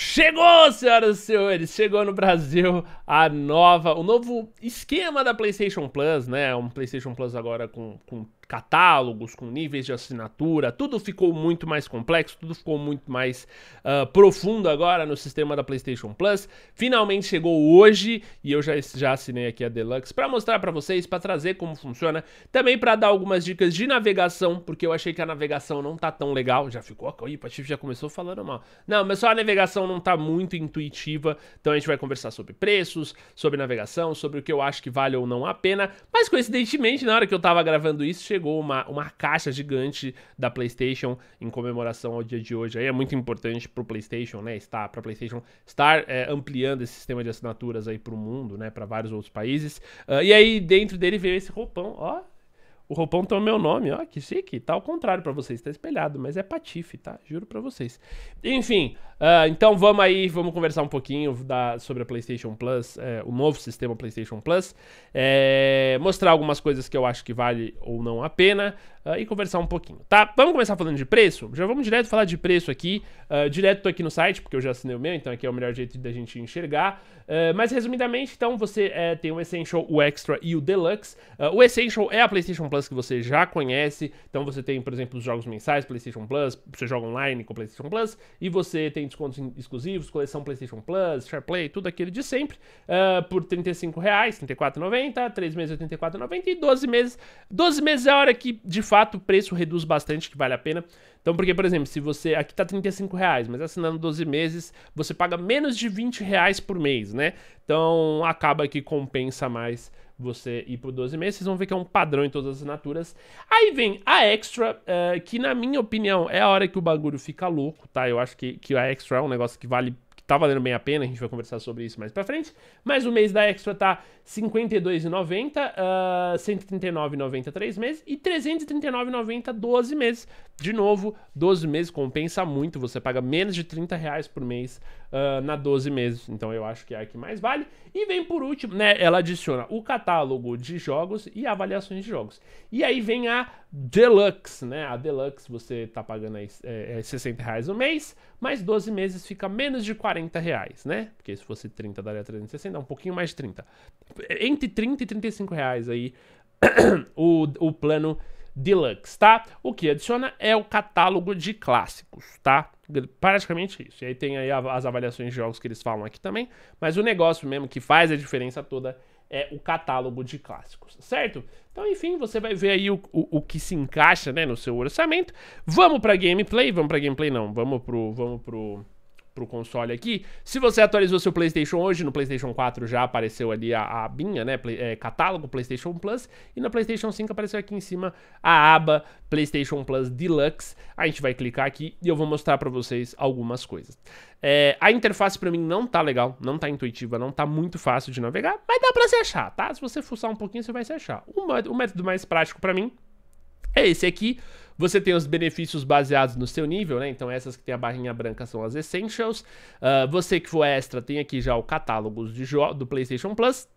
Chegou, senhoras e senhores, chegou no Brasil a nova, o novo esquema da PlayStation Plus, né? Um PlayStation Plus agora com, com catálogos, com níveis de assinatura, tudo ficou muito mais complexo, tudo ficou muito mais uh, profundo agora no sistema da PlayStation Plus. Finalmente chegou hoje e eu já, já assinei aqui a Deluxe para mostrar para vocês, para trazer como funciona, também para dar algumas dicas de navegação, porque eu achei que a navegação não tá tão legal, já ficou, aí o Patife já começou falando mal. Não, mas só a navegação não tá muito intuitiva, então a gente vai conversar sobre preços, sobre navegação, sobre o que eu acho que vale ou não a pena, mas coincidentemente na hora que eu tava gravando isso, chegou pegou uma, uma caixa gigante da PlayStation em comemoração ao dia de hoje. Aí é muito importante para o PlayStation, né? Estar para PlayStation estar é, ampliando esse sistema de assinaturas aí para o mundo, né? Para vários outros países. Uh, e aí dentro dele veio esse roupão, ó, o roupão tem o meu nome, ó, que chique. Tá ao contrário para vocês, tá espelhado, mas é patife, tá? Juro para vocês. Enfim, uh, então vamos aí, vamos conversar um pouquinho da, sobre a PlayStation Plus, é, o novo sistema PlayStation Plus. É, mostrar algumas coisas que eu acho que vale ou não a pena uh, e conversar um pouquinho, tá? Vamos começar falando de preço? Já vamos direto falar de preço aqui. Uh, direto tô aqui no site, porque eu já assinei o meu, então aqui é o melhor jeito da gente enxergar. Uh, mas resumidamente, então, você é, tem o Essential, o Extra e o Deluxe. o Essential é a PlayStation Plus que você já conhece, então você tem, por exemplo, os jogos mensais, PlayStation Plus, você joga online com PlayStation Plus, e você tem descontos exclusivos, coleção PlayStation Plus, SharePlay, tudo aquilo de sempre, por R$ 35,00, 3 meses R$84,90 e 12 meses. 12 meses é a hora que, de fato o preço reduz bastante, que vale a pena. Então, porque, por exemplo, se você. Aqui tá 35 reais, mas assinando 12 meses, você paga menos de 20 reais por mês, né? Então acaba que compensa mais você ir por 12 meses. Vocês vão ver que é um padrão em todas as assinaturas. Aí vem a Extra, uh, que na minha opinião é a hora que o bagulho fica louco, tá? Eu acho que, que a Extra é um negócio que vale tá valendo bem a pena, a gente vai conversar sobre isso mais pra frente. Mas o mês da Extra tá R$ 52,90, uh, 139,90 3 meses e R$ 339,90 12 meses. De novo, 12 meses compensa muito, você paga menos de 30 reais por mês uh, na 12 meses. Então eu acho que é a que mais vale. E vem por último, né, ela adiciona o catálogo de jogos e avaliações de jogos. E aí vem a Deluxe, né? A Deluxe você tá pagando aí é, é 60 reais no mês, mas 12 meses fica menos de 40 reais, né? Porque se fosse 30 daria 360, um pouquinho mais de 30. Entre 30 e 35 reais aí o, o plano Deluxe, tá? O que adiciona é o catálogo de clássicos, tá? Praticamente isso. E aí tem aí as avaliações de jogos que eles falam aqui também, mas o negócio mesmo que faz a diferença toda é, o catálogo de clássicos, certo? Então, enfim, você vai ver aí o, o, o que se encaixa né, no seu orçamento. Vamos para gameplay, vamos para gameplay não, vamos pro, vamos pro pro console aqui. Se você atualizou seu PlayStation hoje, no PlayStation 4 já apareceu ali a, a abinha, né? Play, é, catálogo PlayStation Plus. E na PlayStation 5 apareceu aqui em cima a aba PlayStation Plus Deluxe. A gente vai clicar aqui e eu vou mostrar para vocês algumas coisas. É, a interface para mim não tá legal, não tá intuitiva, não tá muito fácil de navegar, mas dá para se achar, tá? Se você fuçar um pouquinho, você vai se achar. O, o método mais prático para mim é esse aqui. Você tem os benefícios baseados no seu nível, né? Então essas que tem a barrinha branca são as Essentials. Uh, você que for extra tem aqui já o catálogo de do PlayStation Plus.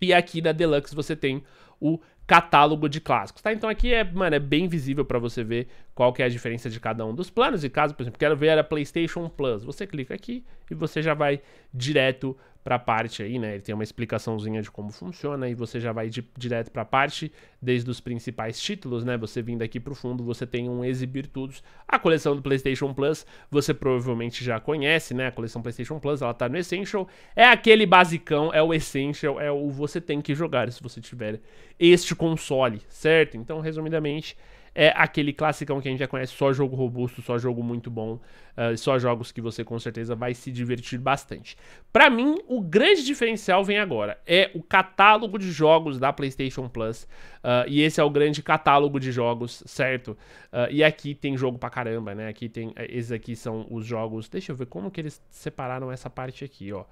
E aqui na Deluxe você tem o catálogo de clássicos, tá? Então aqui é, mano, é bem visível para você ver qual que é a diferença de cada um dos planos. E caso, por exemplo, quero ver a PlayStation Plus, você clica aqui e você já vai direto para a parte aí, né? Ele tem uma explicaçãozinha de como funciona e você já vai de, direto para a parte desde os principais títulos, né? Você vindo aqui pro fundo, você tem um exibir todos. A coleção do PlayStation Plus, você provavelmente já conhece, né? A coleção PlayStation Plus, ela tá no Essential, é aquele basicão, é o Essential, é o você tem que jogar se você tiver este console, certo? Então, resumidamente, é aquele classicão que a gente já conhece, só jogo robusto, só jogo muito bom, uh, só jogos que você com certeza vai se divertir bastante. Para mim, o grande diferencial vem agora, é o catálogo de jogos da PlayStation Plus, uh, e esse é o grande catálogo de jogos, certo? Uh, e aqui tem jogo pra caramba, né? Aqui tem, eh, esses aqui são os jogos. Deixa eu ver como que eles separaram essa parte aqui, ó.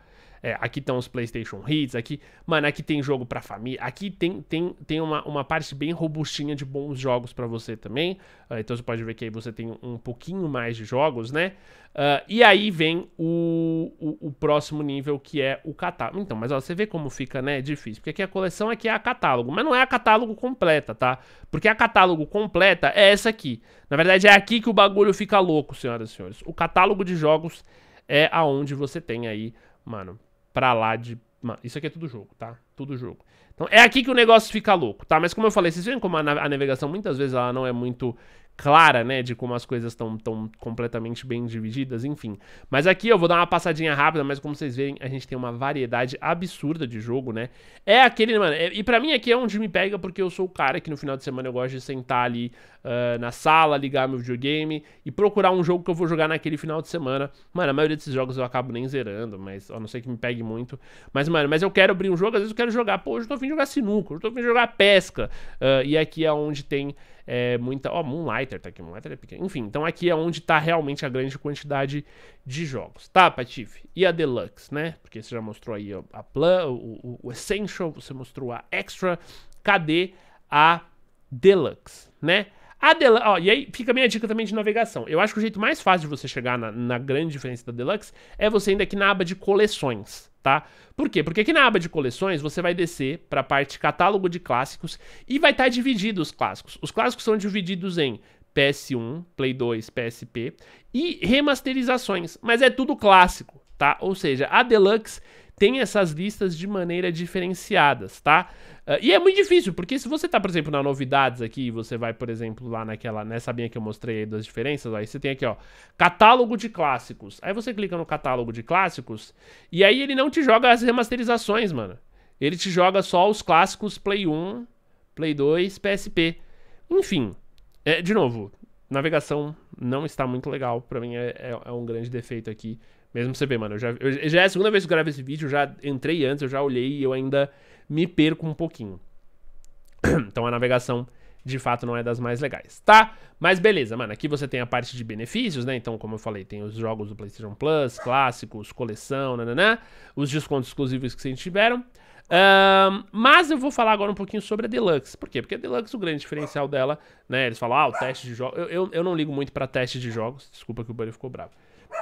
É, aqui estão os PlayStation Hits, aqui. Mano, aqui tem jogo pra família. Aqui tem, tem, tem uma, uma parte bem robustinha de bons jogos para você também. Uh, então você pode ver que aí você tem um pouquinho mais de jogos, né? Uh, e aí vem o, o, o, próximo nível que é o catálogo. Então, mas ó, você vê como fica, né? Difícil. Porque aqui a coleção aqui é a catálogo, mas não é a catálogo completa, tá? Porque a catálogo completa é essa aqui. Na verdade, é aqui que o bagulho fica louco, senhoras e senhores. O catálogo de jogos é aonde você tem aí, mano, pra lá de... Mano, isso aqui é tudo jogo, tá? Tudo jogo. Então é aqui que o negócio fica louco, tá? Mas como eu falei, vocês viram como a, a navegação muitas vezes ela não é muito clara, né, de como as coisas estão tão completamente bem divididas, enfim. Mas aqui eu vou dar uma passadinha rápida, mas como vocês veem, a gente tem uma variedade absurda de jogo, né? É aquele, mano, é, e para mim aqui é onde me pega porque eu sou o cara que no final de semana eu gosto de sentar ali uh, na sala, ligar meu videogame e procurar um jogo que eu vou jogar naquele final de semana. Mano, a maioria desses jogos eu acabo nem zerando, mas a não sei que me pegue muito. Mas, mano, mas eu quero abrir um jogo, às vezes eu quero jogar, pô, hoje eu tô afim de jogar sinuca, hoje eu tô afim de jogar pesca. Uh, e aqui é onde tem é, muita. Ó, oh, Moonlighter tá aqui, Moonlighter é pequeno. Enfim, então aqui é onde tá realmente a grande quantidade de jogos. Tá, Patife? E a Deluxe, né? Porque você já mostrou aí a Plan, o, o Essential, você mostrou a Extra. Cadê a Deluxe, né? ó, e aí fica a minha dica também de navegação. Eu acho que o jeito mais fácil de você chegar na, na grande diferença da Deluxe é você ainda aqui na aba de coleções tá? Por quê? Porque aqui na aba de coleções você vai descer para a parte catálogo de clássicos e vai estar tá dividido os clássicos. Os clássicos são divididos em PS1, Play 2, PSP e remasterizações, mas é tudo clássico, tá? Ou seja, a Deluxe tem essas listas de maneira diferenciadas, tá? Uh, e é muito difícil, porque se você tá, por exemplo, na novidades aqui, você vai, por exemplo, lá naquela, nessa linha que eu mostrei aí das diferenças, ó, aí você tem aqui, ó, catálogo de clássicos. Aí você clica no catálogo de clássicos, e aí ele não te joga as remasterizações, mano. Ele te joga só os clássicos Play 1, Play 2, PSP. Enfim, é, de novo, navegação não está muito legal, pra mim é, é, é um grande defeito aqui. Mesmo você ver, mano. Eu já, eu, já é a segunda vez que eu gravo esse vídeo, eu já entrei antes, eu já olhei e eu ainda me perco um pouquinho. então a navegação de fato não é das mais legais, tá? Mas beleza, mano, aqui você tem a parte de benefícios, né? Então, como eu falei, tem os jogos do PlayStation Plus, clássicos, coleção, nananã, os descontos exclusivos que vocês tiveram. Um, mas eu vou falar agora um pouquinho sobre a Deluxe. Por quê? Porque a Deluxe, o grande diferencial dela, né? Eles falam, ah, o teste de jogos. Eu, eu, eu, não ligo muito para teste de jogos. Desculpa que o Bunny ficou bravo.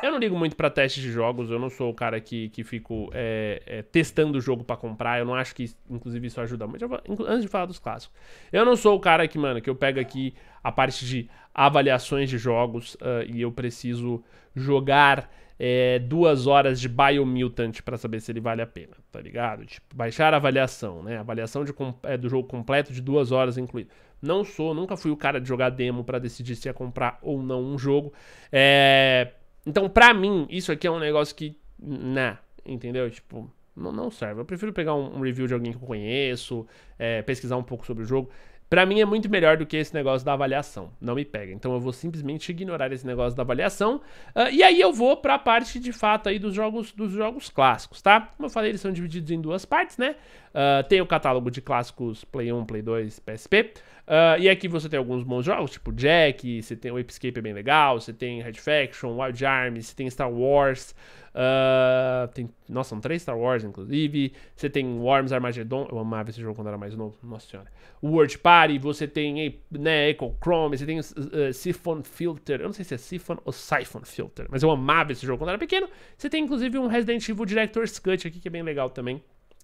Eu não ligo muito para testes de jogos, eu não sou o cara que, que fico é, é, testando o jogo para comprar, eu não acho que, inclusive, isso ajuda muito. Antes de falar dos clássicos, eu não sou o cara que, mano, que eu pego aqui a parte de avaliações de jogos uh, e eu preciso jogar é, duas horas de Biomutant para saber se ele vale a pena, tá ligado? Tipo, baixar a avaliação, né? Avaliação de, é, do jogo completo de duas horas incluído. Não sou, nunca fui o cara de jogar demo para decidir se ia comprar ou não um jogo. É então, pra mim, isso aqui é um negócio que. Né? entendeu? Tipo, não, não serve. Eu prefiro pegar um, um review de alguém que eu conheço, é, pesquisar um pouco sobre o jogo. Para mim é muito melhor do que esse negócio da avaliação. Não me pega. Então eu vou simplesmente ignorar esse negócio da avaliação. Uh, e aí eu vou para a parte de fato aí dos jogos dos jogos clássicos, tá? Como eu falei, eles são divididos em duas partes, né? Uh, tem o catálogo de clássicos Play 1, Play 2, PSP. Uh, ah, e aqui você tem alguns bons jogos, tipo Jack, você tem o Escape é bem legal, você tem Red Faction, Wild Arms, você tem Star Wars. Uh, tem, nossa, são três Star Wars, inclusive. Você tem Worms Armageddon. Eu amava esse jogo quando era mais novo. Nossa senhora. World Party. Você tem né, Echo Chrome. Você tem uh, Siphon Filter. Eu não sei se é Siphon ou Siphon Filter. Mas eu amava esse jogo quando era pequeno. Você tem, inclusive, um Resident Evil Director's Cut aqui, que é bem legal também.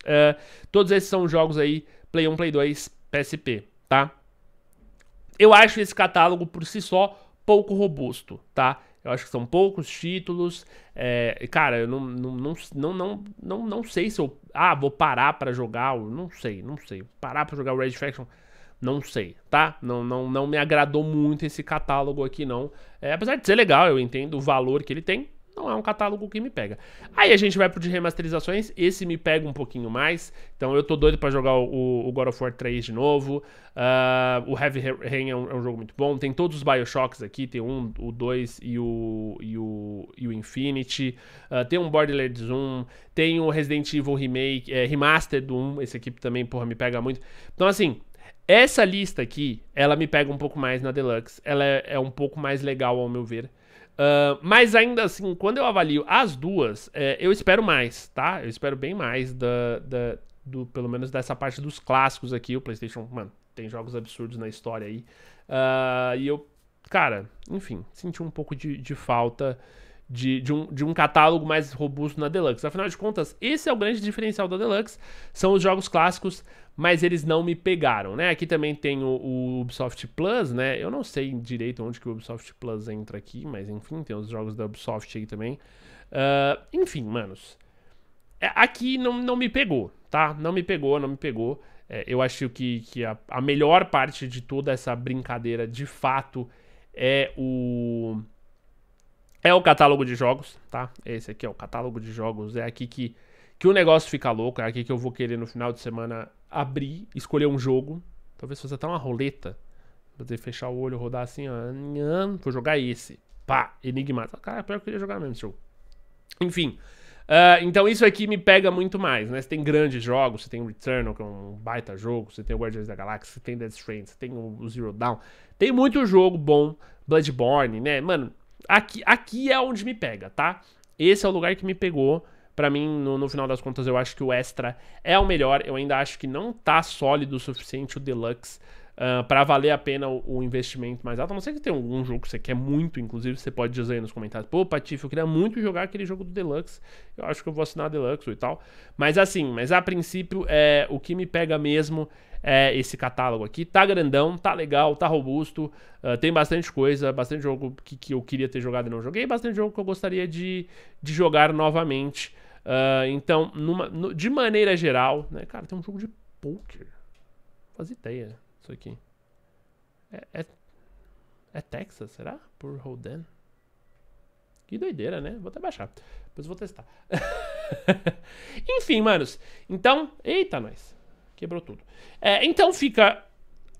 Uh, todos esses são jogos aí. Play 1, Play 2, PSP, tá? Eu acho esse catálogo por si só pouco robusto, tá? Eu acho que são poucos títulos. É, cara, eu não, não, não, não, não, não, sei se eu. Ah, vou parar para jogar. Não sei, não sei. Parar para jogar o Red Faction. Não sei, tá? Não, não, não me agradou muito esse catálogo aqui, não. É, apesar de ser legal, eu entendo o valor que ele tem não é um catálogo que me pega. Aí a gente vai pro de remasterizações, esse me pega um pouquinho mais. Então eu tô doido para jogar o, o, God of War 3 de novo. Uh, o Heavy Rain é um, é um, jogo muito bom. Tem todos os Bioshocks aqui, tem um, o 2 e o, e o, e o Infinity. Uh, tem um Borderlands 1, tem o Resident Evil Remake, é, Remaster do 1, esse aqui também, porra, me pega muito. Então assim, essa lista aqui, ela me pega um pouco mais na Deluxe. Ela é, é um pouco mais legal ao meu ver mas ainda assim, quando eu avalio as duas, é, eu espero mais, tá? Eu espero bem mais da, da, do, pelo menos dessa parte dos clássicos aqui. O PlayStation, mano, tem jogos absurdos na história aí. Uh, e eu, cara, enfim, senti um pouco de, de falta de, de, um, de um catálogo mais robusto na Deluxe. Afinal de contas, esse é o grande diferencial da Deluxe, são os jogos clássicos, mas eles não me pegaram, né? Aqui também tem o, o Ubisoft Plus, né? Eu não sei direito onde que o Ubisoft Plus entra aqui, mas enfim, tem os jogos da Ubisoft aí também. Uh, enfim, manos, é, aqui não, não me pegou, tá? Não me pegou, não me pegou. É, eu acho que, que a, a melhor parte de toda essa brincadeira, de fato, é o é o catálogo de jogos, tá? Esse aqui é o catálogo de jogos, é aqui que, que o negócio fica louco, é aqui que eu vou querer no final de semana abrir, escolher um jogo, talvez fazer até uma roleta, poder fechar o olho, rodar assim, ó, vou jogar esse, pá, Enigma, cara, pior que eu queria jogar mesmo esse jogo. Enfim, uh, então isso aqui me pega muito mais, né? Você tem grandes jogos, você tem Returnal, que é um baita jogo, você tem Guardians da Galáxia, você tem Dead Stranding, você tem o Zero Dawn, tem muito jogo bom, Bloodborne, né? Mano, aqui, aqui é onde me pega, tá? Esse é o lugar que me pegou. Para mim, no, no, final das contas, eu acho que o Extra é o melhor. Eu ainda acho que não tá sólido o suficiente o Deluxe uh, ah, para valer a pena o, o, investimento mais alto. A não ser que tenha algum jogo que você quer muito, inclusive você pode dizer aí nos comentários: pô, Patife, eu queria muito jogar aquele jogo do Deluxe, eu acho que eu vou assinar Deluxe e tal. Mas assim, mas a princípio, é, o que me pega mesmo é esse catálogo aqui. Tá grandão, tá legal, tá robusto, uh, tem bastante coisa, bastante jogo que, que eu queria ter jogado e não joguei, bastante jogo que eu gostaria de, de jogar novamente. Uh, então, numa, no, de maneira geral, né, cara, tem um jogo de poker. Faz ideia isso aqui. É, é, é Texas, será? Por Holden. Que doideira, né? Vou até baixar. Depois vou testar. Enfim, manos. Então, eita, nós. Quebrou tudo. É, então fica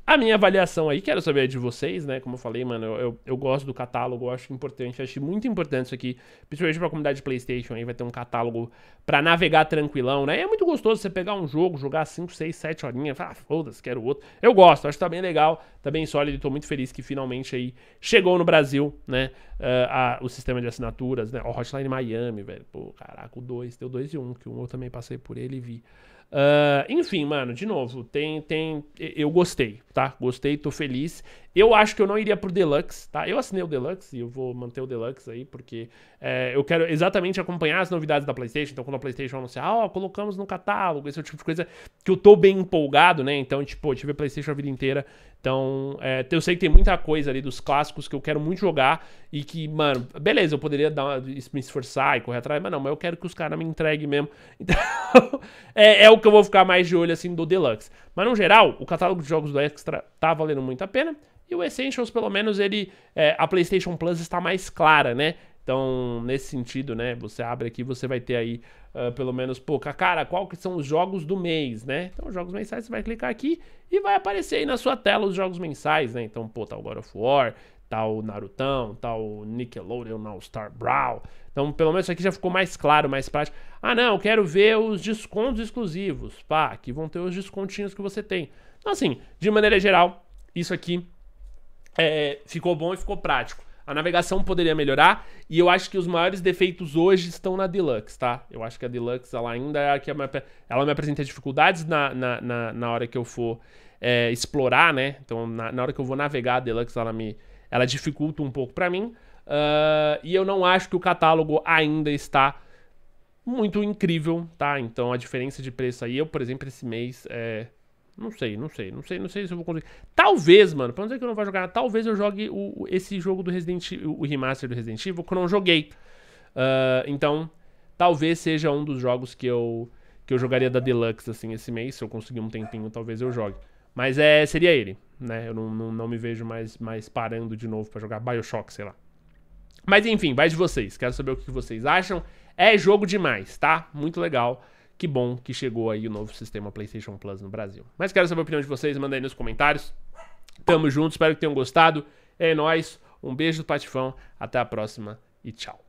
a minha avaliação aí, quero saber de vocês, né? Como eu falei, mano, eu, eu, eu gosto do catálogo, eu acho importante, acho muito importante isso aqui, principalmente pra comunidade de Playstation aí, vai ter um catálogo pra navegar tranquilão, né? E é muito gostoso você pegar um jogo, jogar 5, 6, 7 horinhas, falar, ah, foda-se, quero outro. Eu gosto, acho que tá bem legal, tá bem sólido, tô muito feliz que finalmente aí chegou no Brasil, né? Uh, a, o sistema de assinaturas, né? O Hotline Miami, velho. Pô, caraca, o 2, deu 2 e 1, um, que um eu também passei por ele e vi. Uh, enfim, mano, de novo, tem, tem, eu gostei, tá? Gostei, tô feliz. Eu acho que eu não iria pro Deluxe, tá? Eu assinei o Deluxe e eu vou manter o Deluxe aí, porque é, eu quero exatamente acompanhar as novidades da PlayStation. Então, quando a PlayStation anunciar, ah, ó, oh, colocamos no catálogo, esse é o tipo de coisa que eu tô bem empolgado, né? Então, tipo, eu tive a PlayStation a vida inteira, então, é, eu sei que tem muita coisa ali dos clássicos que eu quero muito jogar e que, mano, beleza, eu poderia dar uma, me esforçar e correr atrás, mas não, mas eu quero que os caras me entreguem mesmo. Então, é, é, o que eu vou ficar mais de olho, assim, do Deluxe. Mas, no geral, o catálogo de jogos do Extra tá valendo muito a pena e o Essentials, pelo menos, ele... É, a PlayStation Plus está mais clara, né? Então, nesse sentido, né, você abre aqui, você vai ter aí Uh, pelo menos, pô, cara, qual que são os jogos do mês, né? Então, jogos mensais, você vai clicar aqui e vai aparecer aí na sua tela os jogos mensais, né? Então, pô, tá o God of War, tá o Narutão, tá o Nickelodeon, All Star Brawl. Então, pelo menos isso aqui já ficou mais claro, mais prático. Ah, não, quero ver os descontos exclusivos. Pá, aqui vão ter os descontinhos que você tem. Então, assim, de maneira geral, isso aqui é, ficou bom e ficou prático. A navegação poderia melhorar e eu acho que os maiores defeitos hoje estão na Deluxe, tá? Eu acho que a Deluxe ela ainda é a que ela me apresenta dificuldades na, na, na, na hora que eu for é, explorar, né? Então, na, na hora que eu vou navegar a Deluxe, ela me ela dificulta um pouco para mim. Uh, e eu não acho que o catálogo ainda está muito incrível, tá? Então a diferença de preço aí, eu, por exemplo, esse mês é, não sei, não sei, não sei, não sei se eu vou conseguir. Talvez, mano, pra não dizer que eu não vou jogar, talvez eu jogue o, esse jogo do Resident Evil, o remaster do Resident Evil, que eu não joguei. Uh, então, talvez seja um dos jogos que eu, que eu jogaria da Deluxe, assim, esse mês. Se eu conseguir um tempinho, talvez eu jogue. Mas é, seria ele, né? Eu não, não, não me vejo mais, mais parando de novo para jogar Bioshock, sei lá. Mas enfim, vai de vocês. Quero saber o que vocês acham. É jogo demais, tá? Muito legal. Que bom que chegou aí o novo sistema PlayStation Plus no Brasil. Mas quero saber a opinião de vocês, mandem aí nos comentários. Tamo junto, espero que tenham gostado. É nóis, um beijo do Patifão, até a próxima e tchau.